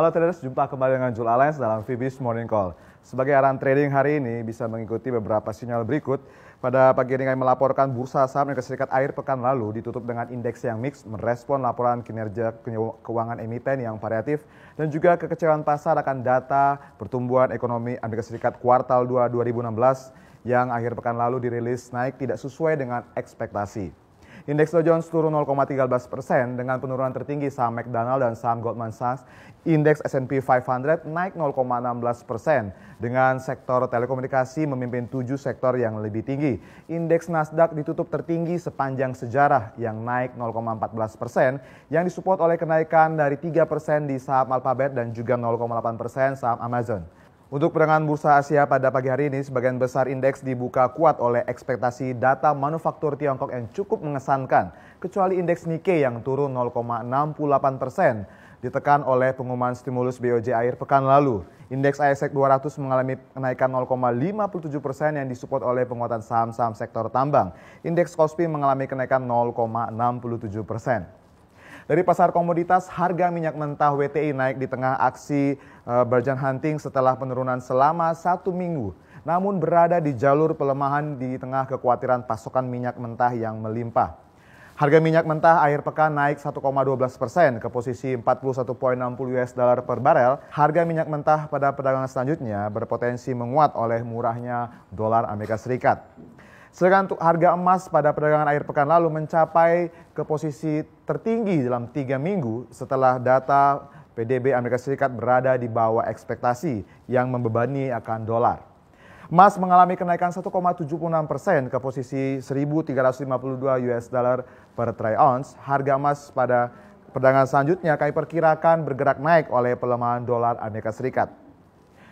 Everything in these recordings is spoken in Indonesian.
Halo traders, jumpa kembali dengan Jul Alliance dalam Fibis Morning Call. Sebagai arahan trading hari ini bisa mengikuti beberapa sinyal berikut. Pada pagi ini kami melaporkan bursa saham Amerika Serikat akhir pekan lalu ditutup dengan indeks yang mix merespon laporan kinerja keuangan emiten yang variatif dan juga kekecewaan pasar akan data pertumbuhan ekonomi Amerika Serikat kuartal 2 2016 yang akhir pekan lalu dirilis naik tidak sesuai dengan ekspektasi. Indeks Dow Jones turun 0,13 persen dengan penurunan tertinggi saham McDonald dan saham Goldman Sachs. Indeks S&P 500 naik 0,16 persen dengan sektor telekomunikasi memimpin tujuh sektor yang lebih tinggi. Indeks Nasdaq ditutup tertinggi sepanjang sejarah yang naik 0,14 persen yang disupport oleh kenaikan dari 3 persen di saham Alphabet dan juga 0,8 persen saham Amazon. Untuk perdagangan bursa Asia pada pagi hari ini, sebagian besar indeks dibuka kuat oleh ekspektasi data manufaktur Tiongkok yang cukup mengesankan, kecuali indeks Nikkei yang turun 0,68 persen, ditekan oleh pengumuman stimulus BOJ air pekan lalu. Indeks ASX 200 e mengalami kenaikan 0,57 persen yang disupport oleh penguatan saham-saham sektor tambang. Indeks KOSPI mengalami kenaikan 0,67 persen. Dari pasar komoditas, harga minyak mentah WTI naik di tengah aksi uh, Hunting setelah penurunan selama satu minggu. Namun berada di jalur pelemahan di tengah kekhawatiran pasokan minyak mentah yang melimpah. Harga minyak mentah akhir pekan naik 1,12 persen ke posisi 41,60 US dollar per barel. Harga minyak mentah pada perdagangan selanjutnya berpotensi menguat oleh murahnya dolar Amerika Serikat. Sedangkan untuk harga emas pada perdagangan akhir pekan lalu mencapai ke posisi tertinggi dalam tiga minggu setelah data PDB Amerika Serikat berada di bawah ekspektasi yang membebani akan dolar. Emas mengalami kenaikan 1,76 persen ke posisi 1.352 US dollar per troy ounce. Harga emas pada perdagangan selanjutnya kami perkirakan bergerak naik oleh pelemahan dolar Amerika Serikat.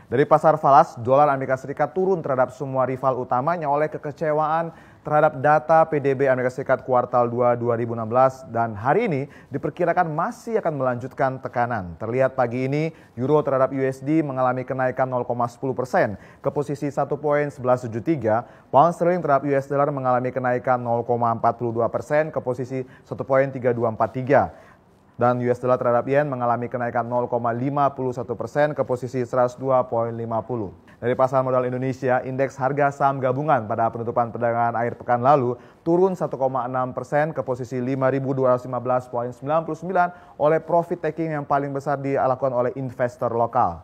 Dari pasar falas, dolar Amerika Serikat turun terhadap semua rival utamanya oleh kekecewaan terhadap data PDB Amerika Serikat kuartal 2 2016 dan hari ini diperkirakan masih akan melanjutkan tekanan. Terlihat pagi ini euro terhadap USD mengalami kenaikan 0,10 persen ke posisi 1.1173, pound sterling terhadap US dollar mengalami kenaikan 0,42 persen ke posisi 1.3243 dan US dollar terhadap yen mengalami kenaikan 0,51 persen ke posisi 102,50. Dari pasar modal Indonesia, indeks harga saham gabungan pada penutupan perdagangan akhir pekan lalu turun 1,6 persen ke posisi 5.215,99 oleh profit taking yang paling besar dilakukan oleh investor lokal.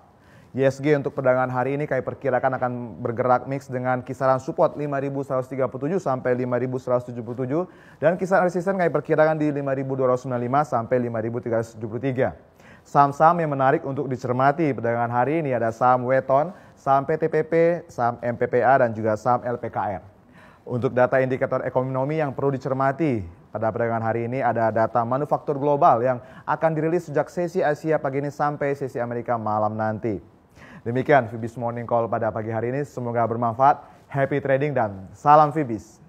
YSG e untuk perdagangan hari ini kami perkirakan akan bergerak mix dengan kisaran support 5.137 sampai 5.177 dan kisaran resisten kami perkirakan di 5.295 sampai 5.373. Saham-saham yang menarik untuk dicermati perdagangan hari ini ada saham Weton, saham PTPP, saham MPPA dan juga saham LPKR. Untuk data indikator ekonomi yang perlu dicermati pada perdagangan hari ini ada data manufaktur global yang akan dirilis sejak sesi Asia pagi ini sampai sesi Amerika malam nanti. Demikian Fibis Morning Call pada pagi hari ini. Semoga bermanfaat. Happy trading dan salam Fibis.